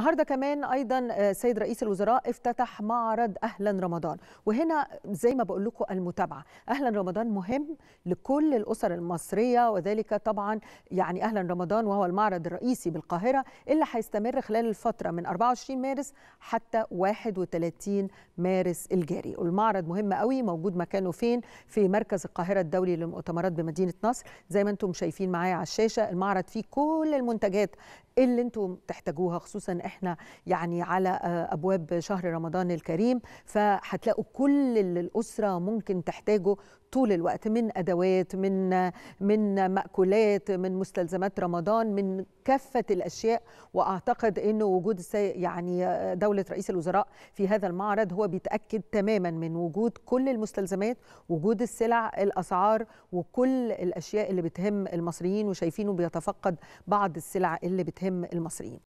النهارده كمان ايضا السيد آه، رئيس الوزراء افتتح معرض اهلا رمضان وهنا زي ما بقول لكم المتابعه اهلا رمضان مهم لكل الاسر المصريه وذلك طبعا يعني اهلا رمضان وهو المعرض الرئيسي بالقاهره اللي هيستمر خلال الفتره من 24 مارس حتى 31 مارس الجاري والمعرض مهم قوي موجود مكانه فين في مركز القاهره الدولي للمؤتمرات بمدينه نصر زي ما انتم شايفين معايا على الشاشه المعرض فيه كل المنتجات اللي انتم تحتاجوها خصوصا احنا يعني على آه، ابواب شهر رمضان الكريم فهتلاقوا كل اللي الاسره ممكن تحتاجه طول الوقت من ادوات من من ماكولات من مستلزمات رمضان من كافه الاشياء واعتقد انه وجود يعني آه، دوله رئيس الوزراء في هذا المعرض هو بيتاكد تماما من وجود كل المستلزمات وجود السلع الاسعار وكل الاشياء اللي بتهم المصريين وشايفينه بيتفقد بعض السلع اللي بتهم المصريين